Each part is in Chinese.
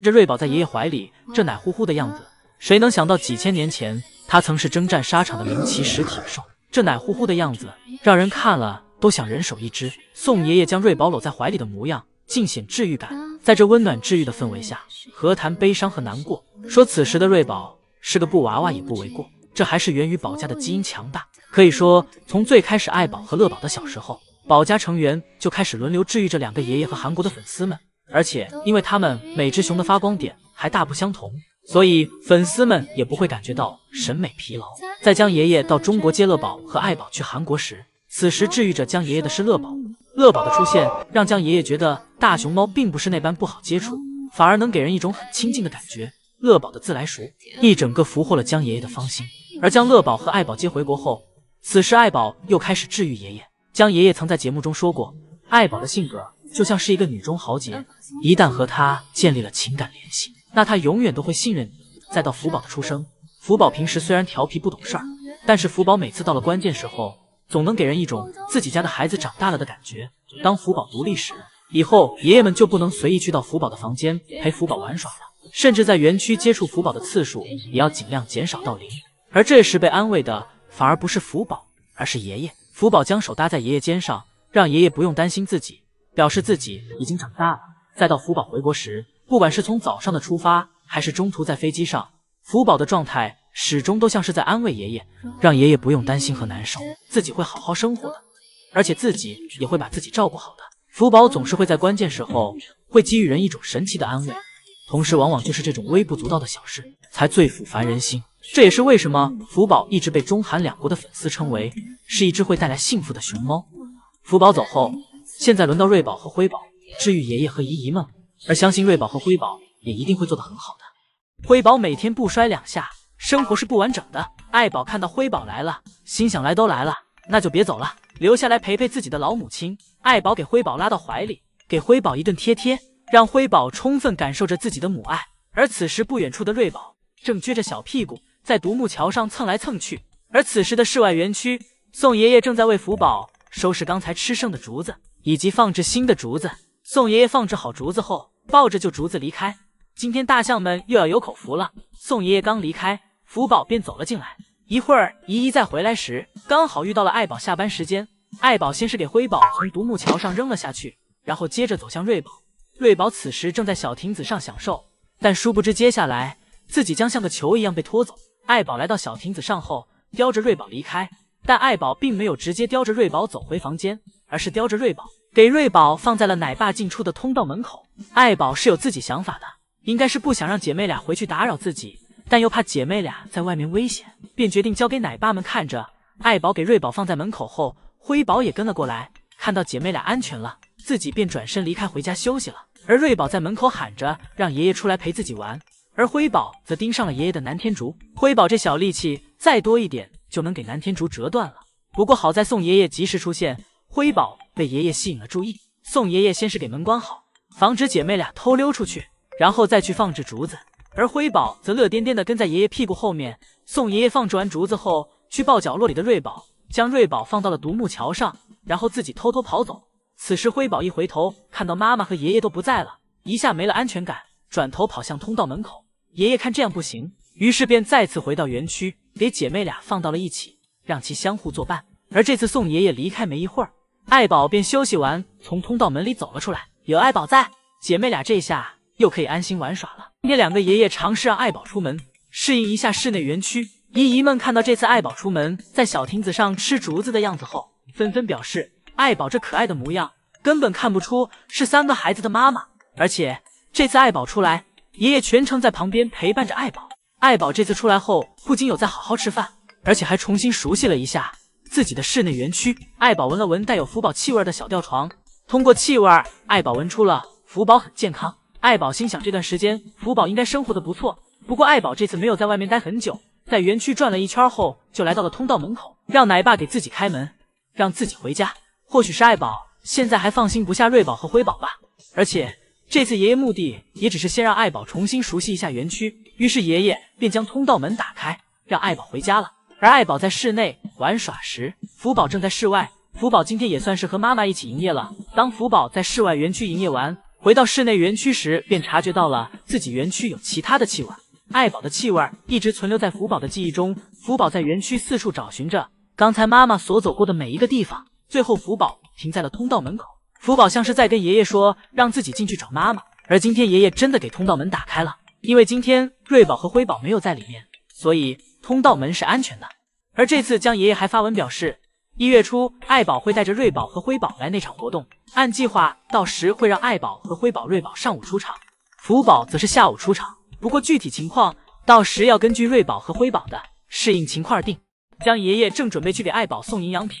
这瑞宝在爷爷怀里这奶乎乎的样子，谁能想到几千年前他曾是征战沙场的名骑实铁兽？这奶乎乎的样子，让人看了都想人手一只。宋爷爷将瑞宝搂在怀里的模样，尽显治愈感。在这温暖治愈的氛围下，何谈悲伤和难过？说此时的瑞宝是个布娃娃也不为过，这还是源于宝家的基因强大。可以说，从最开始爱宝和乐宝的小时候，宝家成员就开始轮流治愈这两个爷爷和韩国的粉丝们。而且，因为他们每只熊的发光点还大不相同，所以粉丝们也不会感觉到审美疲劳。在江爷爷到中国接乐宝和爱宝去韩国时，此时治愈着江爷爷的是乐宝。乐宝的出现让江爷爷觉得大熊猫并不是那般不好接触，反而能给人一种很亲近的感觉。乐宝的自来熟，一整个俘获了江爷爷的芳心。而将乐宝和爱宝接回国后，此时爱宝又开始治愈爷爷。江爷爷曾在节目中说过，爱宝的性格。就像是一个女中豪杰，一旦和她建立了情感联系，那她永远都会信任你。再到福宝的出生，福宝平时虽然调皮不懂事儿，但是福宝每次到了关键时候，总能给人一种自己家的孩子长大了的感觉。当福宝独立时，以后爷爷们就不能随意去到福宝的房间陪福宝玩耍了，甚至在园区接触福宝的次数也要尽量减少到零。而这时被安慰的反而不是福宝，而是爷爷。福宝将手搭在爷爷肩上，让爷爷不用担心自己。表示自己已经长大了。再到福宝回国时，不管是从早上的出发，还是中途在飞机上，福宝的状态始终都像是在安慰爷爷，让爷爷不用担心和难受，自己会好好生活的，而且自己也会把自己照顾好的。福宝总是会在关键时候会给予人一种神奇的安慰，同时往往就是这种微不足道的小事才最抚凡人心。这也是为什么福宝一直被中韩两国的粉丝称为是一只会带来幸福的熊猫。福宝走后。现在轮到瑞宝和辉宝治愈爷爷和姨姨们，而相信瑞宝和辉宝也一定会做得很好的。辉宝每天不摔两下，生活是不完整的。爱宝看到辉宝来了，心想来都来了，那就别走了，留下来陪陪自己的老母亲。爱宝给辉宝拉到怀里，给辉宝一顿贴贴，让辉宝充分感受着自己的母爱。而此时不远处的瑞宝正撅着小屁股在独木桥上蹭来蹭去。而此时的室外园区，宋爷爷正在为福宝收拾刚才吃剩的竹子。以及放置新的竹子。宋爷爷放置好竹子后，抱着旧竹子离开。今天大象们又要有口福了。宋爷爷刚离开，福宝便走了进来。一会儿，姨姨再回来时，刚好遇到了爱宝下班时间。爱宝先是给灰宝从独木桥上扔了下去，然后接着走向瑞宝。瑞宝此时正在小亭子上享受，但殊不知接下来自己将像个球一样被拖走。爱宝来到小亭子上后，叼着瑞宝离开。但爱宝并没有直接叼着瑞宝走回房间，而是叼着瑞宝给瑞宝放在了奶爸进出的通道门口。爱宝是有自己想法的，应该是不想让姐妹俩回去打扰自己，但又怕姐妹俩在外面危险，便决定交给奶爸们看着。爱宝给瑞宝放在门口后，灰宝也跟了过来，看到姐妹俩安全了，自己便转身离开回家休息了。而瑞宝在门口喊着让爷爷出来陪自己玩，而灰宝则盯上了爷爷的南天竹。灰宝这小力气再多一点。就能给南天竹折断了。不过好在宋爷爷及时出现，灰宝被爷爷吸引了注意。宋爷爷先是给门关好，防止姐妹俩偷溜出去，然后再去放置竹子。而灰宝则乐颠颠的跟在爷爷屁股后面。宋爷爷放置完竹子后，去抱角落里的瑞宝，将瑞宝放到了独木桥上，然后自己偷偷跑走。此时灰宝一回头，看到妈妈和爷爷都不在了，一下没了安全感，转头跑向通道门口。爷爷看这样不行。于是便再次回到园区，给姐妹俩放到了一起，让其相互作伴。而这次送爷爷离开没一会儿，爱宝便休息完，从通道门里走了出来。有爱宝在，姐妹俩这下又可以安心玩耍了。今天两个爷爷尝试让爱宝出门，适应一下室内园区。姨姨们看到这次爱宝出门，在小亭子上吃竹子的样子后，纷纷表示，爱宝这可爱的模样，根本看不出是三个孩子的妈妈。而且这次爱宝出来，爷爷全程在旁边陪伴着爱宝。爱宝这次出来后，不仅有在好好吃饭，而且还重新熟悉了一下自己的室内园区。爱宝闻了闻带有福宝气味的小吊床，通过气味，爱宝闻出了福宝很健康。爱宝心想，这段时间福宝应该生活的不错。不过爱宝这次没有在外面待很久，在园区转了一圈后，就来到了通道门口，让奶爸给自己开门，让自己回家。或许是爱宝现在还放心不下瑞宝和辉宝吧，而且。这次爷爷目的也只是先让爱宝重新熟悉一下园区，于是爷爷便将通道门打开，让爱宝回家了。而爱宝在室内玩耍时，福宝正在室外。福宝今天也算是和妈妈一起营业了。当福宝在室外园区营业完，回到室内园区时，便察觉到了自己园区有其他的气味。爱宝的气味一直存留在福宝的记忆中。福宝在园区四处找寻着刚才妈妈所走过的每一个地方，最后福宝停在了通道门口。福宝像是在跟爷爷说，让自己进去找妈妈。而今天爷爷真的给通道门打开了，因为今天瑞宝和辉宝没有在里面，所以通道门是安全的。而这次江爷爷还发文表示，一月初爱宝会带着瑞宝和辉宝来那场活动，按计划到时会让爱宝和辉宝、瑞宝上午出场，福宝则是下午出场。不过具体情况到时要根据瑞宝和辉宝的适应情况而定。江爷爷正准备去给爱宝送营养品，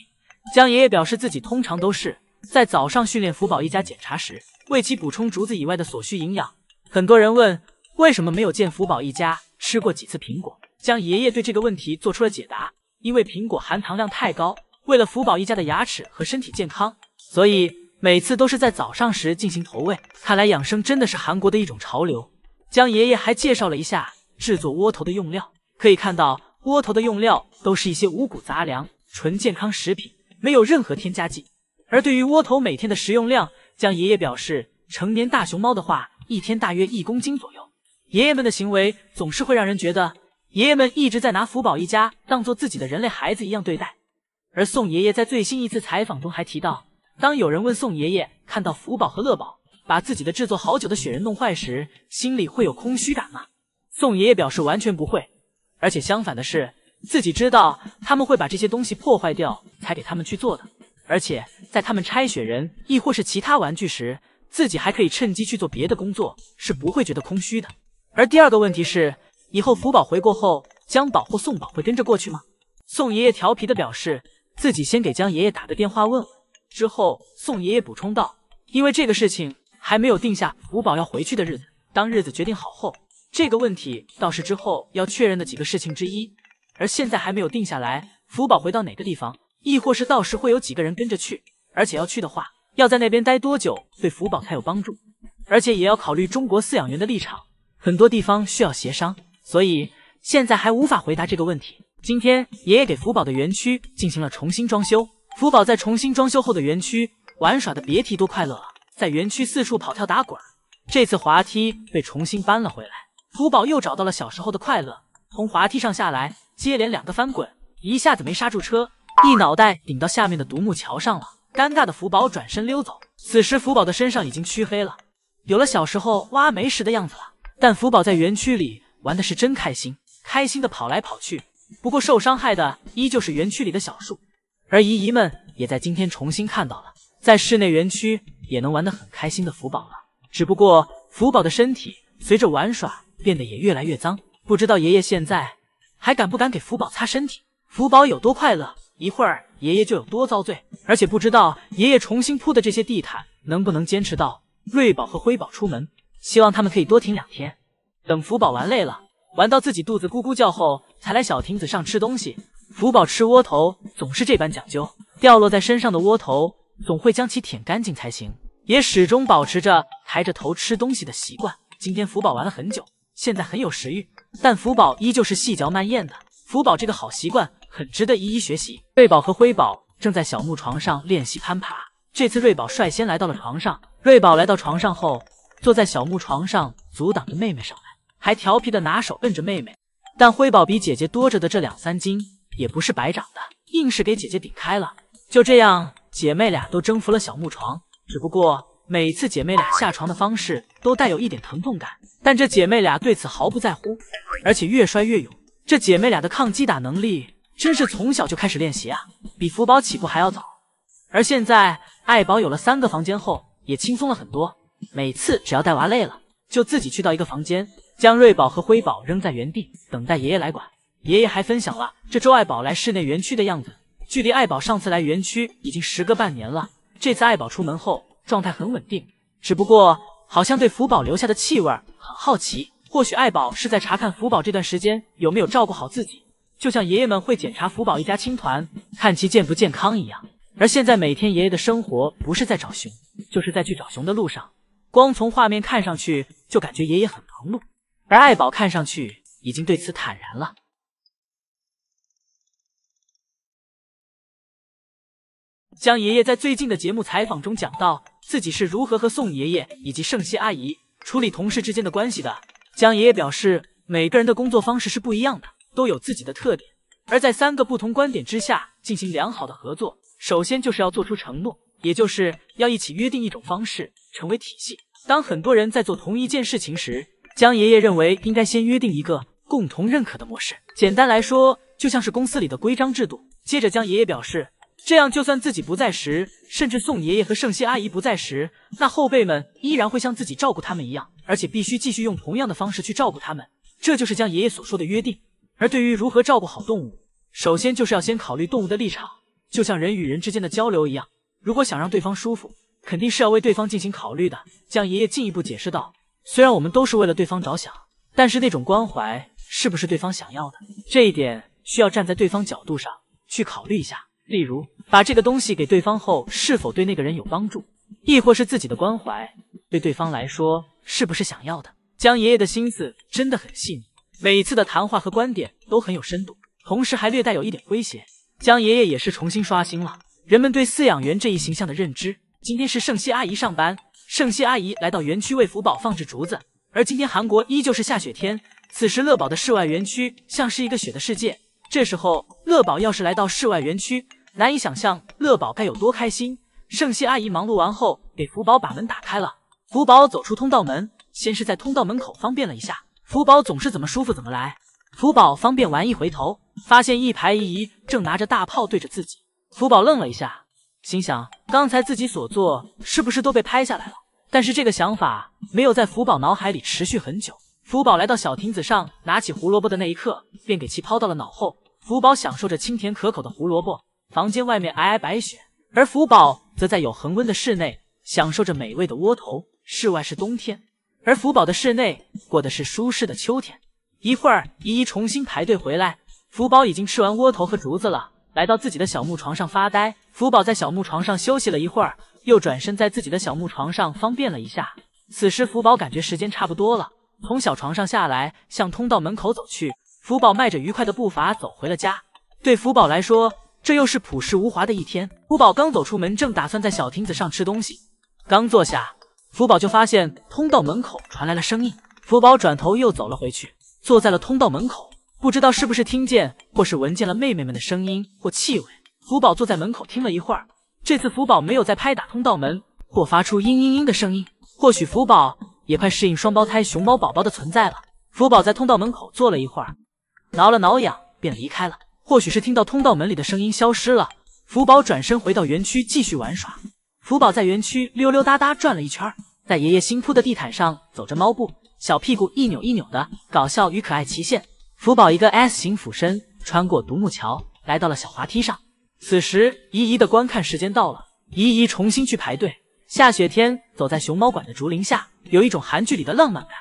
江爷爷表示自己通常都是。在早上训练福宝一家检查时，为其补充竹子以外的所需营养。很多人问，为什么没有见福宝一家吃过几次苹果？江爷爷对这个问题做出了解答：因为苹果含糖量太高，为了福宝一家的牙齿和身体健康，所以每次都是在早上时进行投喂。看来养生真的是韩国的一种潮流。江爷爷还介绍了一下制作窝头的用料，可以看到窝头的用料都是一些五谷杂粮，纯健康食品，没有任何添加剂。而对于窝头每天的食用量，江爷爷表示，成年大熊猫的话，一天大约一公斤左右。爷爷们的行为总是会让人觉得，爷爷们一直在拿福宝一家当做自己的人类孩子一样对待。而宋爷爷在最新一次采访中还提到，当有人问宋爷爷看到福宝和乐宝把自己的制作好久的雪人弄坏时，心里会有空虚感吗？宋爷爷表示完全不会，而且相反的是，自己知道他们会把这些东西破坏掉，才给他们去做的。而且在他们拆雪人，亦或是其他玩具时，自己还可以趁机去做别的工作，是不会觉得空虚的。而第二个问题是，以后福宝回国后，江宝或宋宝会跟着过去吗？宋爷爷调皮的表示自己先给江爷爷打个电话问问。之后，宋爷爷补充道，因为这个事情还没有定下福宝要回去的日子，当日子决定好后，这个问题倒是之后要确认的几个事情之一。而现在还没有定下来，福宝回到哪个地方？亦或是到时会有几个人跟着去，而且要去的话，要在那边待多久对福宝才有帮助？而且也要考虑中国饲养员的立场，很多地方需要协商，所以现在还无法回答这个问题。今天爷爷给福宝的园区进行了重新装修，福宝在重新装修后的园区玩耍的别提多快乐了，在园区四处跑跳打滚。这次滑梯被重新搬了回来，福宝又找到了小时候的快乐。从滑梯上下来，接连两个翻滚，一下子没刹住车。一脑袋顶到下面的独木桥上了，尴尬的福宝转身溜走。此时福宝的身上已经黢黑了，有了小时候挖煤时的样子了。但福宝在园区里玩的是真开心，开心的跑来跑去。不过受伤害的依旧是园区里的小树，而姨姨们也在今天重新看到了，在室内园区也能玩得很开心的福宝了。只不过福宝的身体随着玩耍变得也越来越脏，不知道爷爷现在还敢不敢给福宝擦身体？福宝有多快乐？一会儿爷爷就有多遭罪，而且不知道爷爷重新铺的这些地毯能不能坚持到瑞宝和辉宝出门。希望他们可以多停两天，等福宝玩累了，玩到自己肚子咕咕叫后，才来小亭子上吃东西。福宝吃窝头总是这般讲究，掉落在身上的窝头总会将其舔干净才行，也始终保持着抬着头吃东西的习惯。今天福宝玩了很久，现在很有食欲，但福宝依旧是细嚼慢咽的。福宝这个好习惯。很值得一一学习。瑞宝和辉宝正在小木床上练习攀爬。这次瑞宝率先来到了床上。瑞宝来到床上后，坐在小木床上阻挡着妹妹上来，还调皮的拿手摁着妹妹。但辉宝比姐姐多着的这两三斤也不是白长的，硬是给姐姐顶开了。就这样，姐妹俩都征服了小木床。只不过每次姐妹俩下床的方式都带有一点疼痛感，但这姐妹俩对此毫不在乎，而且越摔越勇。这姐妹俩的抗击打能力。真是从小就开始练习啊，比福宝起步还要早。而现在爱宝有了三个房间后，也轻松了很多。每次只要带娃累了，就自己去到一个房间，将瑞宝和辉宝扔在原地，等待爷爷来管。爷爷还分享了这周爱宝来室内园区的样子。距离爱宝上次来园区已经时隔半年了。这次爱宝出门后状态很稳定，只不过好像对福宝留下的气味很好奇。或许爱宝是在查看福宝这段时间有没有照顾好自己。就像爷爷们会检查福宝一家青团，看其健不健康一样。而现在每天爷爷的生活不是在找熊，就是在去找熊的路上。光从画面看上去，就感觉爷爷很忙碌。而爱宝看上去已经对此坦然了。江爷爷在最近的节目采访中讲到自己是如何和宋爷爷以及盛熙阿姨处理同事之间的关系的。江爷爷表示，每个人的工作方式是不一样的。都有自己的特点，而在三个不同观点之下进行良好的合作，首先就是要做出承诺，也就是要一起约定一种方式，成为体系。当很多人在做同一件事情时，江爷爷认为应该先约定一个共同认可的模式，简单来说，就像是公司里的规章制度。接着，江爷爷表示，这样就算自己不在时，甚至宋爷爷和盛熙阿姨不在时，那后辈们依然会像自己照顾他们一样，而且必须继续用同样的方式去照顾他们。这就是江爷爷所说的约定。而对于如何照顾好动物，首先就是要先考虑动物的立场，就像人与人之间的交流一样。如果想让对方舒服，肯定是要为对方进行考虑的。江爷爷进一步解释道：“虽然我们都是为了对方着想，但是那种关怀是不是对方想要的，这一点需要站在对方角度上去考虑一下。例如，把这个东西给对方后，是否对那个人有帮助，亦或是自己的关怀对对方来说是不是想要的？”江爷爷的心思真的很细腻。每次的谈话和观点都很有深度，同时还略带有一点诙谐。江爷爷也是重新刷新了人们对饲养员这一形象的认知。今天是圣熙阿姨上班，圣熙阿姨来到园区为福宝放置竹子。而今天韩国依旧是下雪天，此时乐宝的室外园区像是一个雪的世界。这时候乐宝要是来到室外园区，难以想象乐宝该有多开心。圣熙阿姨忙碌完后，给福宝把门打开了。福宝走出通道门，先是在通道门口方便了一下。福宝总是怎么舒服怎么来。福宝方便完一回头，发现一排姨姨正拿着大炮对着自己。福宝愣了一下，心想刚才自己所做是不是都被拍下来了？但是这个想法没有在福宝脑海里持续很久。福宝来到小亭子上，拿起胡萝卜的那一刻，便给其抛到了脑后。福宝享受着清甜可口的胡萝卜。房间外面皑皑白雪，而福宝则在有恒温的室内享受着美味的窝头。室外是冬天。而福宝的室内过的是舒适的秋天。一会儿，依依重新排队回来，福宝已经吃完窝头和竹子了，来到自己的小木床上发呆。福宝在小木床上休息了一会儿，又转身在自己的小木床上方便了一下。此时，福宝感觉时间差不多了，从小床上下来，向通道门口走去。福宝迈着愉快的步伐走回了家。对福宝来说，这又是朴实无华的一天。福宝刚走出门，正打算在小亭子上吃东西，刚坐下。福宝就发现通道门口传来了声音，福宝转头又走了回去，坐在了通道门口，不知道是不是听见或是闻见了妹妹们的声音或气味。福宝坐在门口听了一会儿，这次福宝没有再拍打通道门或发出嘤嘤嘤的声音，或许福宝也快适应双胞胎熊猫宝宝的存在了。福宝在通道门口坐了一会儿，挠了挠痒，便离开了。或许是听到通道门里的声音消失了，福宝转身回到园区继续玩耍。福宝在园区溜溜达达转了一圈。在爷爷新铺的地毯上走着猫步，小屁股一扭一扭的，搞笑与可爱齐现。福宝一个 S 型俯身，穿过独木桥，来到了小滑梯上。此时姨姨的观看时间到了，姨姨重新去排队。下雪天走在熊猫馆的竹林下，有一种韩剧里的浪漫感。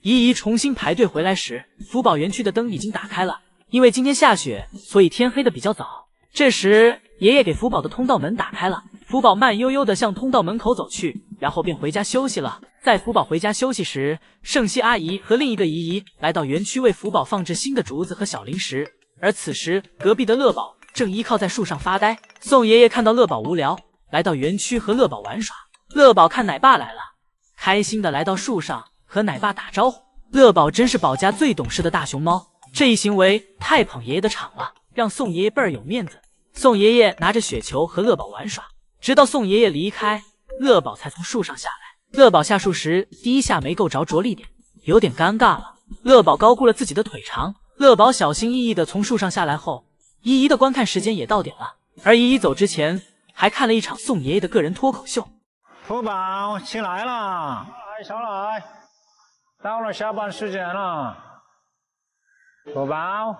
姨姨重新排队回来时，福宝园区的灯已经打开了，因为今天下雪，所以天黑的比较早。这时爷爷给福宝的通道门打开了。福宝慢悠悠地向通道门口走去，然后便回家休息了。在福宝回家休息时，圣熙阿姨和另一个姨姨来到园区为福宝放置新的竹子和小零食。而此时，隔壁的乐宝正依靠在树上发呆。宋爷爷看到乐宝无聊，来到园区和乐宝玩耍。乐宝看奶爸来了，开心地来到树上和奶爸打招呼。乐宝真是宝家最懂事的大熊猫，这一行为太捧爷爷的场了，让宋爷爷倍儿有面子。宋爷爷拿着雪球和乐宝玩耍。直到宋爷爷离开，乐宝才从树上下来。乐宝下树时，第一下没够着着力点，有点尴尬了。乐宝高估了自己的腿长。乐宝小心翼翼地从树上下来后，依依的观看时间也到点了。而依依走之前，还看了一场宋爷爷的个人脱口秀。福宝起来啦！来，小来。到了下班时间了。福宝。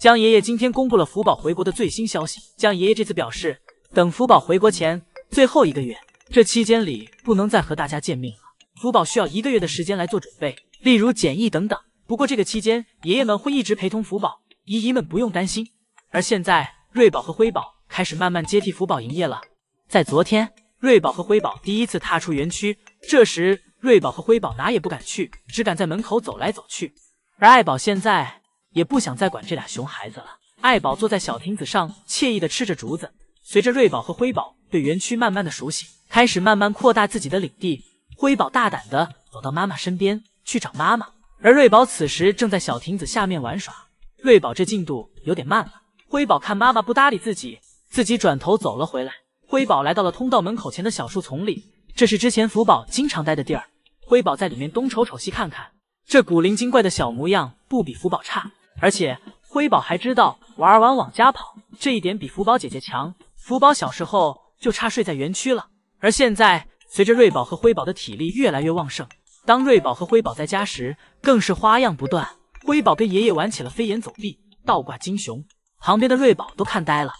江爷爷今天公布了福宝回国的最新消息。江爷爷这次表示。等福宝回国前最后一个月，这期间里不能再和大家见面了。福宝需要一个月的时间来做准备，例如检疫等等。不过这个期间，爷爷们会一直陪同福宝，姨姨们不用担心。而现在，瑞宝和辉宝开始慢慢接替福宝营业了。在昨天，瑞宝和辉宝第一次踏出园区，这时瑞宝和辉宝哪也不敢去，只敢在门口走来走去。而爱宝现在也不想再管这俩熊孩子了，爱宝坐在小亭子上，惬意的吃着竹子。随着瑞宝和辉宝对园区慢慢的熟悉，开始慢慢扩大自己的领地。辉宝大胆的走到妈妈身边去找妈妈，而瑞宝此时正在小亭子下面玩耍。瑞宝这进度有点慢了。辉宝看妈妈不搭理自己，自己转头走了回来。辉宝来到了通道门口前的小树丛里，这是之前福宝经常待的地儿。辉宝在里面东瞅瞅西看看，这古灵精怪的小模样不比福宝差，而且辉宝还知道玩完往家跑，这一点比福宝姐姐强。福宝小时候就差睡在园区了，而现在随着瑞宝和辉宝的体力越来越旺盛，当瑞宝和辉宝在家时，更是花样不断。辉宝跟爷爷玩起了飞檐走壁、倒挂金熊，旁边的瑞宝都看呆了。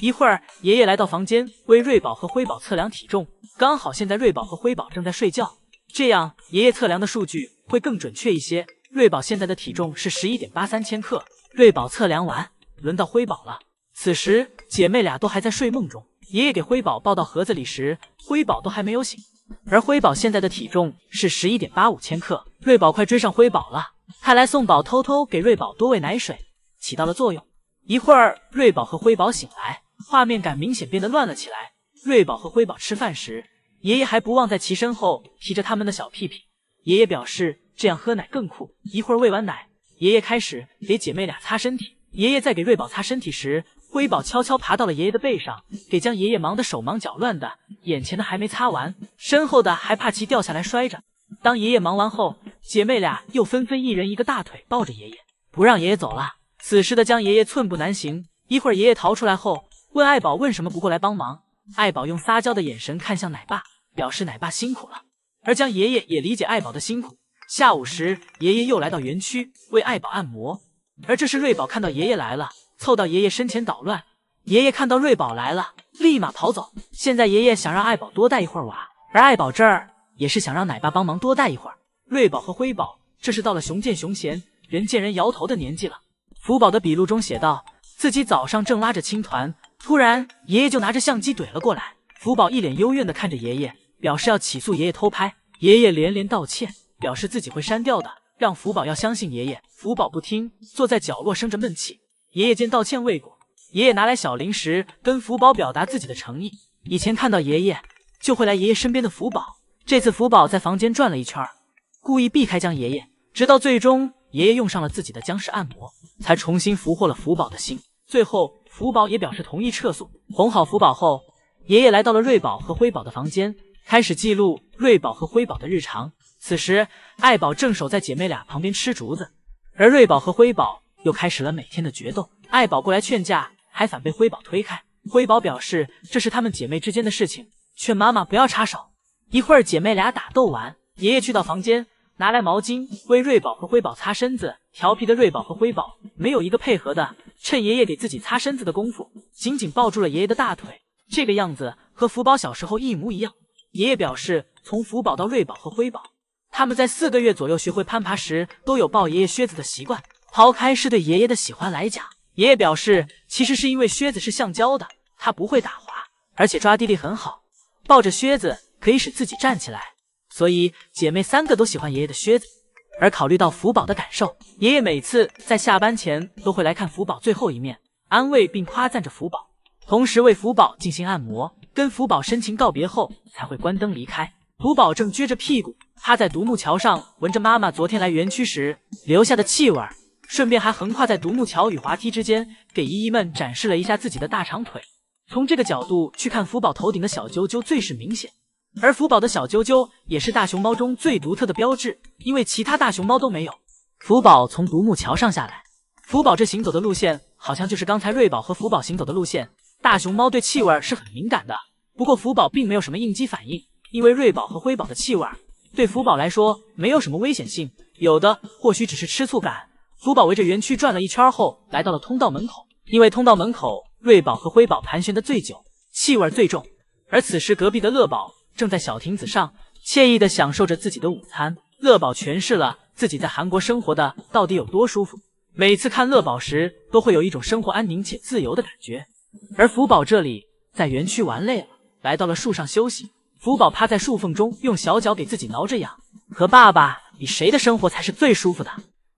一会儿，爷爷来到房间，为瑞宝和辉宝测量体重。刚好现在瑞宝和辉宝正在睡觉，这样爷爷测量的数据会更准确一些。瑞宝现在的体重是十一点八三千克。瑞宝测量完，轮到辉宝了。此时姐妹俩都还在睡梦中，爷爷给灰宝抱到盒子里时，灰宝都还没有醒。而灰宝现在的体重是十一点八五千克，瑞宝快追上灰宝了。看来宋宝偷偷给瑞宝多喂奶水起到了作用。一会儿瑞宝和灰宝醒来，画面感明显变得乱了起来。瑞宝和灰宝吃饭时，爷爷还不忘在其身后提着他们的小屁屁。爷爷表示这样喝奶更酷。一会儿喂完奶，爷爷开始给姐妹俩擦身体。爷爷在给瑞宝擦身体时。灰宝悄悄爬到了爷爷的背上，给江爷爷忙得手忙脚乱的，眼前的还没擦完，身后的还怕其掉下来摔着。当爷爷忙完后，姐妹俩又纷纷一人一个大腿抱着爷爷，不让爷爷走了。此时的江爷爷寸步难行。一会儿爷爷逃出来后，问爱宝为什么不过来帮忙，爱宝用撒娇的眼神看向奶爸，表示奶爸辛苦了。而江爷爷也理解爱宝的辛苦。下午时，爷爷又来到园区为爱宝按摩，而这时瑞宝看到爷爷来了。凑到爷爷身前捣乱，爷爷看到瑞宝来了，立马跑走。现在爷爷想让爱宝多带一会儿娃，而爱宝这儿也是想让奶爸帮忙多带一会儿。瑞宝和辉宝这是到了熊见熊嫌，人见人摇头的年纪了。福宝的笔录中写道，自己早上正拉着青团，突然爷爷就拿着相机怼了过来。福宝一脸幽怨的看着爷爷，表示要起诉爷爷偷拍。爷爷连连道歉，表示自己会删掉的，让福宝要相信爷爷。福宝不听，坐在角落生着闷气。爷爷见道歉未果，爷爷拿来小零食跟福宝表达自己的诚意。以前看到爷爷就会来爷爷身边的福宝，这次福宝在房间转了一圈，故意避开江爷爷，直到最终爷爷用上了自己的僵尸按摩，才重新俘获了福宝的心。最后，福宝也表示同意撤诉，哄好福宝后，爷爷来到了瑞宝和辉宝的房间，开始记录瑞宝和辉宝的日常。此时，爱宝正守在姐妹俩旁边吃竹子，而瑞宝和辉宝。又开始了每天的决斗。爱宝过来劝架，还反被灰宝推开。灰宝表示这是她们姐妹之间的事情，劝妈妈不要插手。一会儿姐妹俩打斗完，爷爷去到房间，拿来毛巾为瑞宝和灰宝擦身子。调皮的瑞宝和灰宝没有一个配合的，趁爷爷给自己擦身子的功夫，紧紧抱住了爷爷的大腿。这个样子和福宝小时候一模一样。爷爷表示，从福宝到瑞宝和灰宝，他们在四个月左右学会攀爬时，都有抱爷爷靴子的习惯。抛开是对爷爷的喜欢来讲，爷爷表示其实是因为靴子是橡胶的，它不会打滑，而且抓地力很好，抱着靴子可以使自己站起来。所以姐妹三个都喜欢爷爷的靴子。而考虑到福宝的感受，爷爷每次在下班前都会来看福宝最后一面，安慰并夸赞着福宝，同时为福宝进行按摩。跟福宝深情告别后才会关灯离开。福宝正撅着屁股趴在独木桥上，闻着妈妈昨天来园区时留下的气味儿。顺便还横跨在独木桥与滑梯之间，给姨姨们展示了一下自己的大长腿。从这个角度去看，福宝头顶的小啾啾最是明显，而福宝的小啾啾也是大熊猫中最独特的标志，因为其他大熊猫都没有。福宝从独木桥上下来，福宝这行走的路线好像就是刚才瑞宝和福宝行走的路线。大熊猫对气味是很敏感的，不过福宝并没有什么应激反应，因为瑞宝和灰宝的气味对福宝来说没有什么危险性，有的或许只是吃醋感。福宝围着园区转了一圈，后来到了通道门口。因为通道门口，瑞宝和辉宝盘旋的最久，气味最重。而此时，隔壁的乐宝正在小亭子上惬意地享受着自己的午餐。乐宝诠释了自己在韩国生活的到底有多舒服。每次看乐宝时，都会有一种生活安宁且自由的感觉。而福宝这里在园区玩累了，来到了树上休息。福宝趴在树缝中，用小脚给自己挠着痒。和爸爸比，谁的生活才是最舒服的？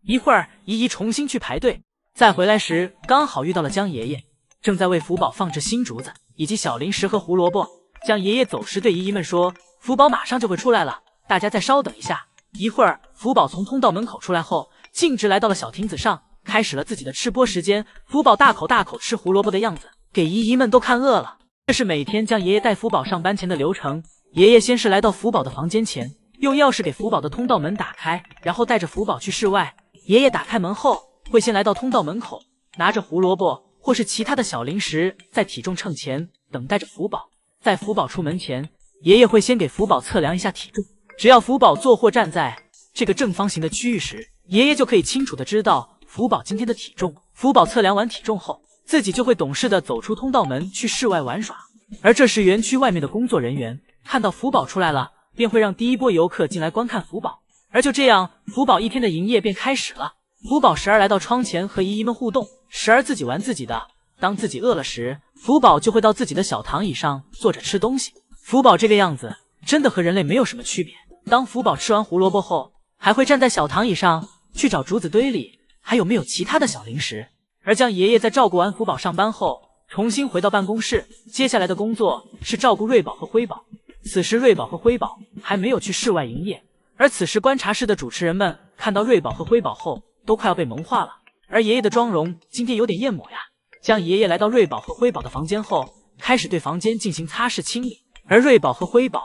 一会儿，姨姨重新去排队，再回来时刚好遇到了江爷爷，正在为福宝放置新竹子以及小零食和胡萝卜。江爷爷走时对姨姨们说：“福宝马上就会出来了，大家再稍等一下。”一会儿，福宝从通道门口出来后，径直来到了小亭子上，开始了自己的吃播时间。福宝大口大口吃胡萝卜的样子，给姨姨们都看饿了。这是每天江爷爷带福宝上班前的流程。爷爷先是来到福宝的房间前，用钥匙给福宝的通道门打开，然后带着福宝去室外。爷爷打开门后，会先来到通道门口，拿着胡萝卜或是其他的小零食，在体重秤前等待着福宝。在福宝出门前，爷爷会先给福宝测量一下体重。只要福宝坐或站在这个正方形的区域时，爷爷就可以清楚的知道福宝今天的体重。福宝测量完体重后，自己就会懂事的走出通道门去室外玩耍。而这时，园区外面的工作人员看到福宝出来了，便会让第一波游客进来观看福宝。而就这样，福宝一天的营业便开始了。福宝时而来到窗前和姨姨们互动，时而自己玩自己的。当自己饿了时，福宝就会到自己的小躺椅上坐着吃东西。福宝这个样子真的和人类没有什么区别。当福宝吃完胡萝卜后，还会站在小躺椅上去找竹子堆里还有没有其他的小零食。而将爷爷在照顾完福宝上班后，重新回到办公室，接下来的工作是照顾瑞宝和辉宝。此时，瑞宝和辉宝还没有去室外营业。而此时，观察室的主持人们看到瑞宝和辉宝后，都快要被萌化了。而爷爷的妆容今天有点艳抹呀。将爷爷来到瑞宝和辉宝的房间后，开始对房间进行擦拭清理。而瑞宝和辉宝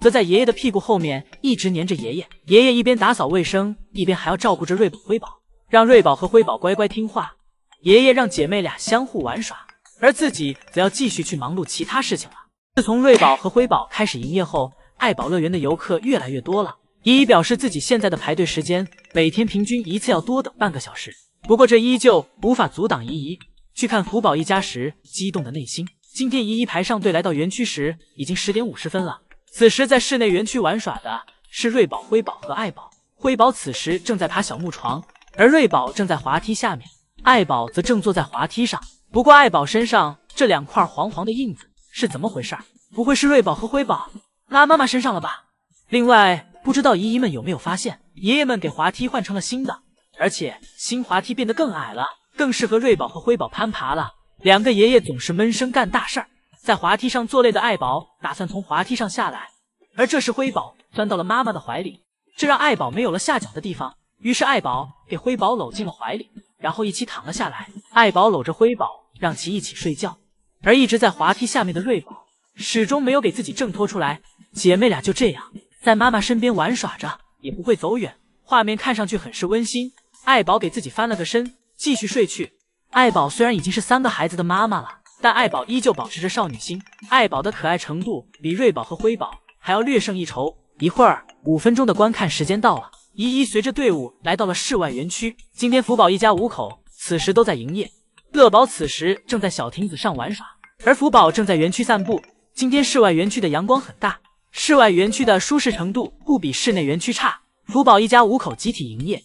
则在爷爷的屁股后面一直粘着爷爷。爷爷一边打扫卫生，一边还要照顾着瑞宝、辉宝，让瑞宝和辉宝乖乖听话。爷爷让姐妹俩相互玩耍，而自己则要继续去忙碌其他事情了。自从瑞宝和辉宝开始营业后，爱宝乐园的游客越来越多了。怡怡表示自己现在的排队时间每天平均一次要多等半个小时，不过这依旧无法阻挡怡怡去看福宝一家时激动的内心。今天怡怡排上队来到园区时已经十点五十分了。此时在室内园区玩耍的是瑞宝、辉宝和爱宝。辉宝此时正在爬小木床，而瑞宝正在滑梯下面，爱宝则正坐在滑梯上。不过爱宝身上这两块黄黄的印子是怎么回事？不会是瑞宝和辉宝拉妈妈身上了吧？另外。不知道姨姨们有没有发现，爷爷们给滑梯换成了新的，而且新滑梯变得更矮了，更适合瑞宝和辉宝攀爬了。两个爷爷总是闷声干大事儿，在滑梯上坐累的爱宝打算从滑梯上下来，而这时辉宝钻到了妈妈的怀里，这让爱宝没有了下脚的地方，于是爱宝给辉宝搂进了怀里，然后一起躺了下来。爱宝搂着辉宝，让其一起睡觉，而一直在滑梯下面的瑞宝始终没有给自己挣脱出来，姐妹俩就这样。在妈妈身边玩耍着，也不会走远。画面看上去很是温馨。爱宝给自己翻了个身，继续睡去。爱宝虽然已经是三个孩子的妈妈了，但爱宝依旧保持着少女心。爱宝的可爱程度比瑞宝和辉宝还要略胜一筹。一会儿，五分钟的观看时间到了，依依随着队伍来到了室外园区。今天福宝一家五口此时都在营业。乐宝此时正在小亭子上玩耍，而福宝正在园区散步。今天室外园区的阳光很大。室外园区的舒适程度不比室内园区差。福宝一家五口集体营业，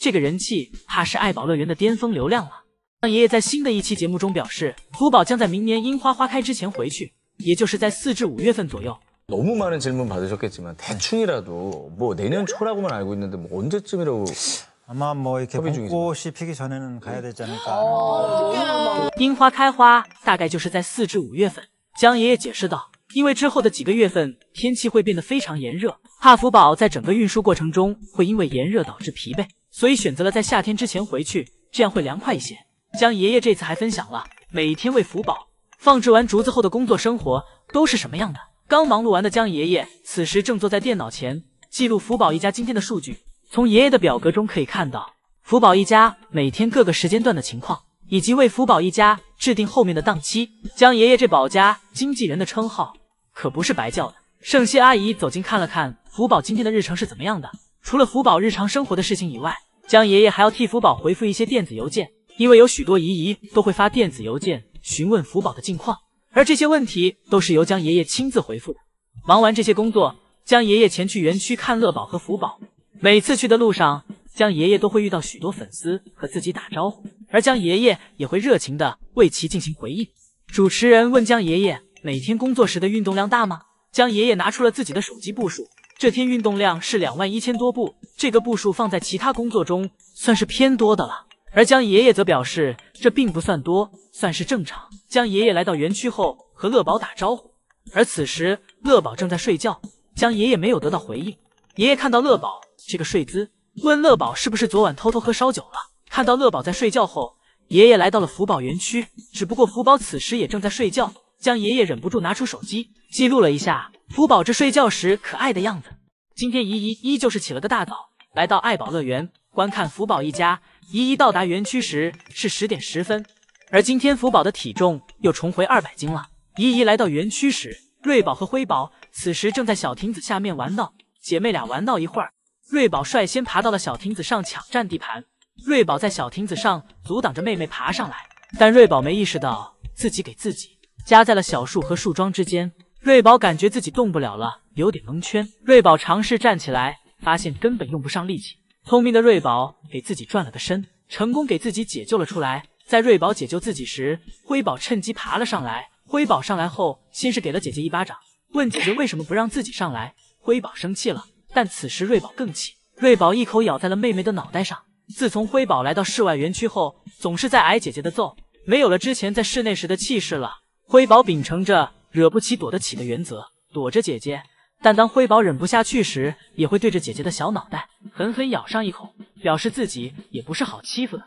这个人气怕是爱宝乐园的巅峰流量了。江爷爷在新的一期节目中表示，福宝将在明年樱花花开之前回去，也就是在四至五月份左右。너무많은질문받으셨겠지만대충이라도뭐내년초라고만알고있는데뭐언제쯤이라고아마뭐이렇게꽃이피기전에는가야되지않을까樱花开花大概就是在四至五月份，江爷爷解释道。因为之后的几个月份天气会变得非常炎热，怕福宝在整个运输过程中会因为炎热导致疲惫，所以选择了在夏天之前回去，这样会凉快一些。江爷爷这次还分享了每天为福宝放置完竹子后的工作生活都是什么样的。刚忙碌完的江爷爷此时正坐在电脑前记录福宝一家今天的数据。从爷爷的表格中可以看到福宝一家每天各个时间段的情况，以及为福宝一家制定后面的档期。江爷爷这“宝家经纪人”的称号。可不是白叫的。圣熙阿姨走近看了看福宝今天的日程是怎么样的。除了福宝日常生活的事情以外，江爷爷还要替福宝回复一些电子邮件，因为有许多姨姨都会发电子邮件询问福宝的近况，而这些问题都是由江爷爷亲自回复的。忙完这些工作，江爷爷前去园区看乐宝和福宝。每次去的路上，江爷爷都会遇到许多粉丝和自己打招呼，而江爷爷也会热情地为其进行回应。主持人问江爷爷。每天工作时的运动量大吗？江爷爷拿出了自己的手机步数，这天运动量是两万一千多步，这个步数放在其他工作中算是偏多的了。而江爷爷则表示，这并不算多，算是正常。江爷爷来到园区后，和乐宝打招呼，而此时乐宝正在睡觉，江爷爷没有得到回应。爷爷看到乐宝这个睡姿，问乐宝是不是昨晚偷偷喝烧酒了。看到乐宝在睡觉后，爷爷来到了福宝园区，只不过福宝此时也正在睡觉。江爷爷忍不住拿出手机记录了一下福宝这睡觉时可爱的样子。今天姨姨依旧是起了个大早，来到爱宝乐园观看福宝一家。姨姨到达园区时是十点十分，而今天福宝的体重又重回二百斤了。姨姨来到园区时，瑞宝和辉宝此时正在小亭子下面玩闹。姐妹俩玩闹一会儿，瑞宝率先爬到了小亭子上抢占地盘。瑞宝在小亭子上阻挡着妹妹爬上来，但瑞宝没意识到自己给自己。夹在了小树和树桩之间，瑞宝感觉自己动不了了，有点蒙圈。瑞宝尝试站起来，发现根本用不上力气。聪明的瑞宝给自己转了个身，成功给自己解救了出来。在瑞宝解救自己时，灰宝趁机爬了上来。灰宝上来后，先是给了姐姐一巴掌，问姐姐为什么不让自己上来。灰宝生气了，但此时瑞宝更气，瑞宝一口咬在了妹妹的脑袋上。自从灰宝来到室外园区后，总是在挨姐姐的揍，没有了之前在室内时的气势了。灰宝秉承着惹不起躲得起的原则，躲着姐姐。但当灰宝忍不下去时，也会对着姐姐的小脑袋狠狠咬上一口，表示自己也不是好欺负的。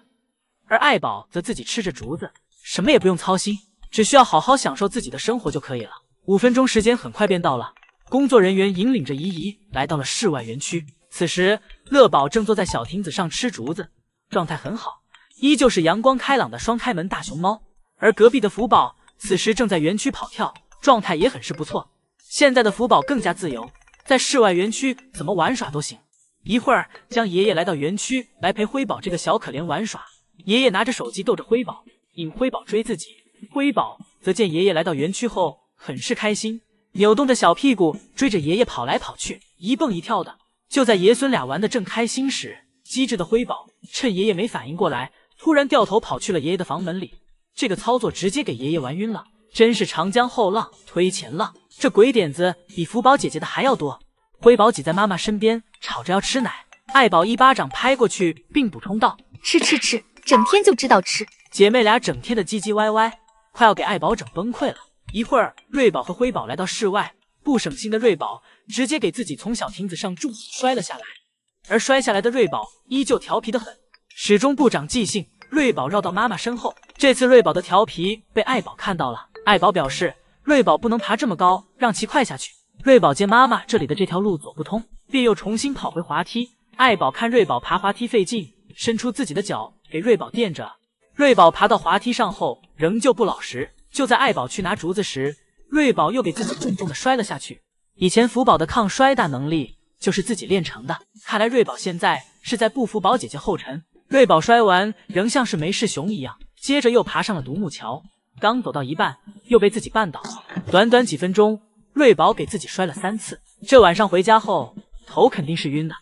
而爱宝则自己吃着竹子，什么也不用操心，只需要好好享受自己的生活就可以了。五分钟时间很快便到了，工作人员引领着怡怡来到了室外园区。此时，乐宝正坐在小亭子上吃竹子，状态很好，依旧是阳光开朗的双开门大熊猫。而隔壁的福宝。此时正在园区跑跳，状态也很是不错。现在的福宝更加自由，在室外园区怎么玩耍都行。一会儿，将爷爷来到园区来陪灰宝这个小可怜玩耍。爷爷拿着手机逗着灰宝，引灰宝追自己。灰宝则见爷爷来到园区后，很是开心，扭动着小屁股追着爷爷跑来跑去，一蹦一跳的。就在爷孙俩玩的正开心时，机智的灰宝趁爷爷没反应过来，突然掉头跑去了爷爷的房门里。这个操作直接给爷爷玩晕了，真是长江后浪推前浪，这鬼点子比福宝姐姐的还要多。辉宝挤在妈妈身边，吵着要吃奶。爱宝一巴掌拍过去，并补充道：“吃吃吃，整天就知道吃。”姐妹俩整天的唧唧歪歪，快要给爱宝整崩溃了。一会儿，瑞宝和辉宝来到室外，不省心的瑞宝直接给自己从小亭子上柱重摔了下来，而摔下来的瑞宝依旧调皮的很，始终不长记性。瑞宝绕到妈妈身后，这次瑞宝的调皮被爱宝看到了。爱宝表示，瑞宝不能爬这么高，让其快下去。瑞宝见妈妈这里的这条路走不通，便又重新跑回滑梯。爱宝看瑞宝爬滑梯费劲，伸出自己的脚给瑞宝垫着。瑞宝爬到滑梯上后，仍旧不老实。就在爱宝去拿竹子时，瑞宝又给自己重重的摔了下去。以前福宝的抗摔大能力就是自己练成的，看来瑞宝现在是在不服宝姐姐后尘。瑞宝摔完，仍像是没事熊一样，接着又爬上了独木桥。刚走到一半，又被自己绊倒。短短几分钟，瑞宝给自己摔了三次。这晚上回家后，头肯定是晕的。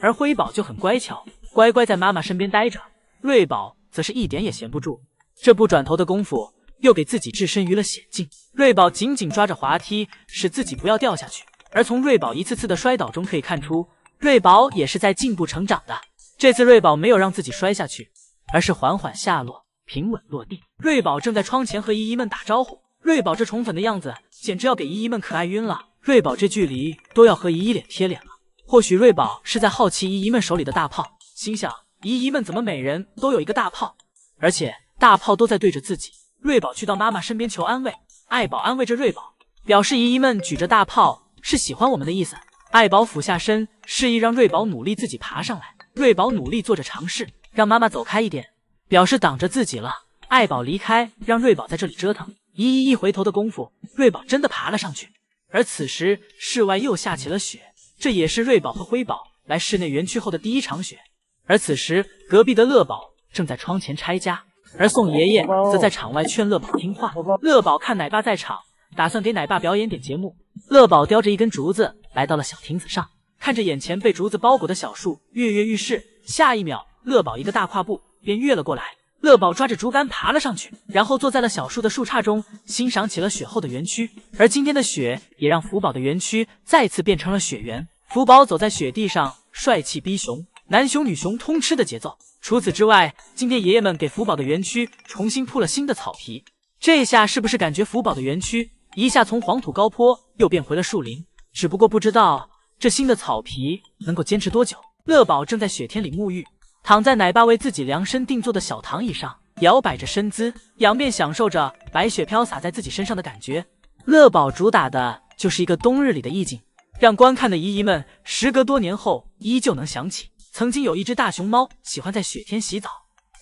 而辉宝就很乖巧，乖乖在妈妈身边待着。瑞宝则是一点也闲不住，这不转头的功夫，又给自己置身于了险境。瑞宝紧紧抓着滑梯，使自己不要掉下去。而从瑞宝一次次的摔倒中可以看出，瑞宝也是在进步成长的。这次瑞宝没有让自己摔下去，而是缓缓下落，平稳落地。瑞宝正在窗前和姨姨们打招呼。瑞宝这宠粉的样子，简直要给姨姨们可爱晕了。瑞宝这距离都要和姨姨脸贴脸了。或许瑞宝是在好奇姨姨们手里的大炮，心想姨姨们怎么每人都有一个大炮，而且大炮都在对着自己。瑞宝去到妈妈身边求安慰，爱宝安慰着瑞宝，表示姨姨们举着大炮是喜欢我们的意思。爱宝俯下身，示意让瑞宝努力自己爬上来。瑞宝努力做着尝试，让妈妈走开一点，表示挡着自己了。爱宝离开，让瑞宝在这里折腾。一一一回头的功夫，瑞宝真的爬了上去。而此时，室外又下起了雪，这也是瑞宝和灰宝来室内园区后的第一场雪。而此时，隔壁的乐宝正在窗前拆家，而宋爷爷则在场外劝乐宝听话。乐宝看奶爸在场，打算给奶爸表演点节目。乐宝叼着一根竹子，来到了小亭子上。看着眼前被竹子包裹的小树，跃跃欲试。下一秒，乐宝一个大跨步便跃了过来。乐宝抓着竹竿爬了上去，然后坐在了小树的树杈中，欣赏起了雪后的园区。而今天的雪也让福宝的园区再次变成了雪原。福宝走在雪地上，帅气逼熊，男熊女熊通吃的节奏。除此之外，今天爷爷们给福宝的园区重新铺了新的草皮。这下是不是感觉福宝的园区一下从黄土高坡又变回了树林？只不过不知道。这新的草皮能够坚持多久？乐宝正在雪天里沐浴，躺在奶爸为自己量身定做的小躺椅上，摇摆着身姿，仰面享受着白雪飘洒在自己身上的感觉。乐宝主打的就是一个冬日里的意境，让观看的姨姨们时隔多年后依旧能想起，曾经有一只大熊猫喜欢在雪天洗澡，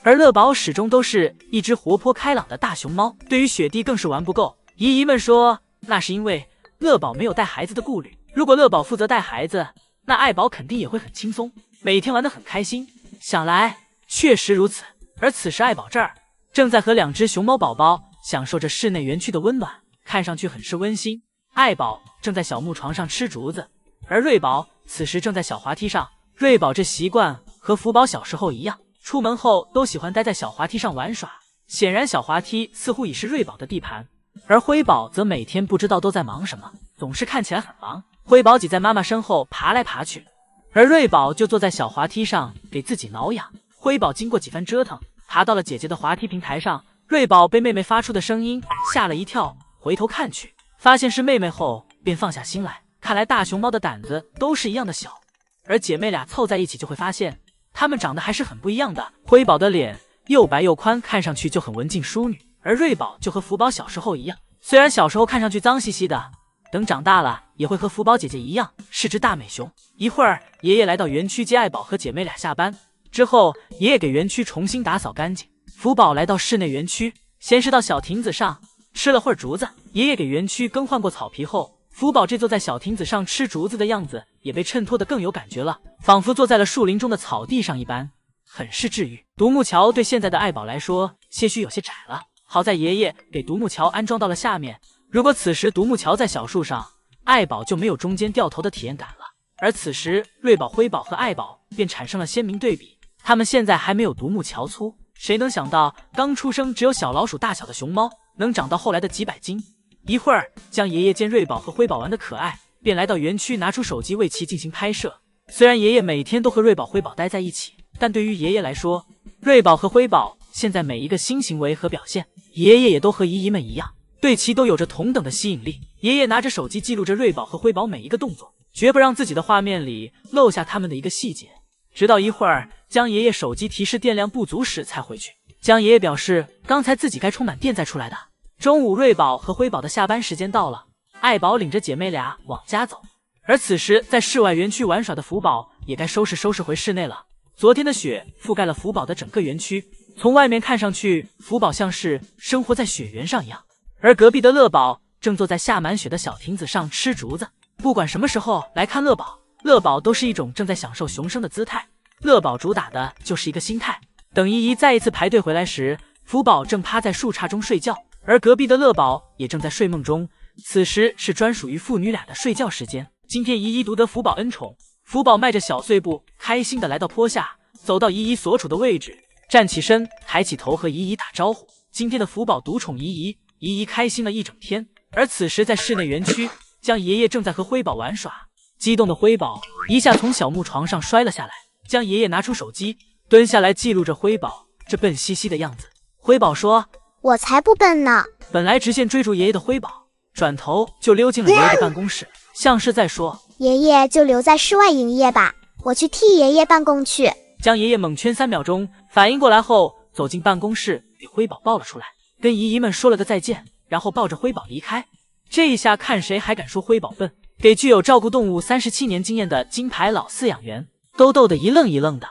而乐宝始终都是一只活泼开朗的大熊猫，对于雪地更是玩不够。姨姨们说，那是因为乐宝没有带孩子的顾虑。如果乐宝负责带孩子，那爱宝肯定也会很轻松，每天玩得很开心。想来确实如此。而此时爱宝这儿正在和两只熊猫宝宝享受着室内园区的温暖，看上去很是温馨。爱宝正在小木床上吃竹子，而瑞宝此时正在小滑梯上。瑞宝这习惯和福宝小时候一样，出门后都喜欢待在小滑梯上玩耍。显然小滑梯似乎已是瑞宝的地盘，而辉宝则每天不知道都在忙什么，总是看起来很忙。灰宝挤在妈妈身后爬来爬去，而瑞宝就坐在小滑梯上给自己挠痒。灰宝经过几番折腾，爬到了姐姐的滑梯平台上。瑞宝被妹妹发出的声音吓了一跳，回头看去，发现是妹妹后便放下心来。看来大熊猫的胆子都是一样的小，而姐妹俩凑在一起就会发现，她们长得还是很不一样的。灰宝的脸又白又宽，看上去就很文静淑女，而瑞宝就和福宝小时候一样，虽然小时候看上去脏兮兮的。等长大了，也会和福宝姐姐一样，是只大美熊。一会儿，爷爷来到园区接爱宝和姐妹俩下班。之后，爷爷给园区重新打扫干净。福宝来到室内园区，先是到小亭子上吃了会儿竹子。爷爷给园区更换过草皮后，福宝这坐在小亭子上吃竹子的样子也被衬托得更有感觉了，仿佛坐在了树林中的草地上一般，很是治愈。独木桥对现在的爱宝来说，些许有些窄了。好在爷爷给独木桥安装到了下面。如果此时独木桥在小树上，爱宝就没有中间掉头的体验感了。而此时，瑞宝、辉宝和爱宝便产生了鲜明对比。他们现在还没有独木桥粗。谁能想到，刚出生只有小老鼠大小的熊猫，能长到后来的几百斤？一会儿，江爷爷见瑞宝和辉宝玩的可爱，便来到园区拿出手机为其进行拍摄。虽然爷爷每天都和瑞宝、辉宝待在一起，但对于爷爷来说，瑞宝和辉宝现在每一个新行为和表现，爷爷也都和姨姨们一样。对其都有着同等的吸引力。爷爷拿着手机记录着瑞宝和辉宝每一个动作，绝不让自己的画面里漏下他们的一个细节。直到一会儿将爷爷手机提示电量不足时，才回去。将爷爷表示，刚才自己该充满电再出来的。中午，瑞宝和辉宝的下班时间到了，爱宝领着姐妹俩往家走。而此时，在室外园区玩耍的福宝也该收拾收拾回室内了。昨天的雪覆盖了福宝的整个园区，从外面看上去，福宝像是生活在雪原上一样。而隔壁的乐宝正坐在下满雪的小亭子上吃竹子，不管什么时候来看乐宝，乐宝都是一种正在享受雄生的姿态。乐宝主打的就是一个心态。等依依再一次排队回来时，福宝正趴在树杈中睡觉，而隔壁的乐宝也正在睡梦中。此时是专属于父女俩的睡觉时间。今天依依独得福宝恩宠，福宝迈着小碎步，开心的来到坡下，走到依依所处的位置，站起身，抬起头和依依打招呼。今天的福宝独宠依依。姨姨开心了一整天，而此时在室内园区，江爷爷正在和辉宝玩耍，激动的辉宝一下从小木床上摔了下来。江爷爷拿出手机，蹲下来记录着辉宝这笨兮兮的样子。辉宝说：“我才不笨呢！”本来直线追逐爷爷的辉宝，转头就溜进了爷爷的办公室，像是在说：“爷爷就留在室外营业吧，我去替爷爷办公去。”江爷爷猛圈三秒钟，反应过来后走进办公室，给辉宝抱了出来。跟姨姨们说了个再见，然后抱着灰宝离开。这一下看谁还敢说灰宝笨？给具有照顾动物三十七年经验的金牌老饲养员都逗得一愣一愣的。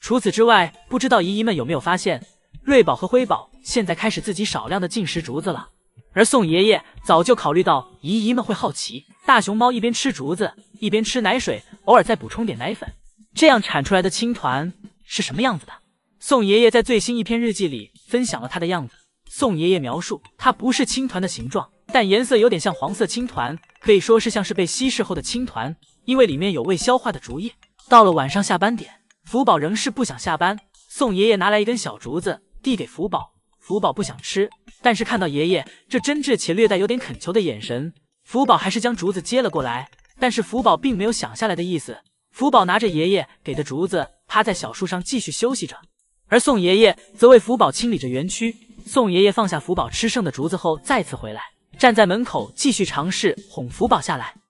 除此之外，不知道姨姨们有没有发现，瑞宝和灰宝现在开始自己少量的进食竹子了。而宋爷爷早就考虑到姨姨们会好奇大熊猫一边吃竹子，一边吃奶水，偶尔再补充点奶粉，这样产出来的青团是什么样子的？宋爷爷在最新一篇日记里分享了他的样子。宋爷爷描述，它不是青团的形状，但颜色有点像黄色青团，可以说是像是被稀释后的青团，因为里面有未消化的竹叶。到了晚上下班点，福宝仍是不想下班。宋爷爷拿来一根小竹子，递给福宝。福宝不想吃，但是看到爷爷这真挚且略带有点恳求的眼神，福宝还是将竹子接了过来。但是福宝并没有想下来的意思。福宝拿着爷爷给的竹子，趴在小树上继续休息着，而宋爷爷则为福宝清理着园区。宋爷爷放下福宝吃剩的竹子后，再次回来，站在门口继续尝试哄福宝下来。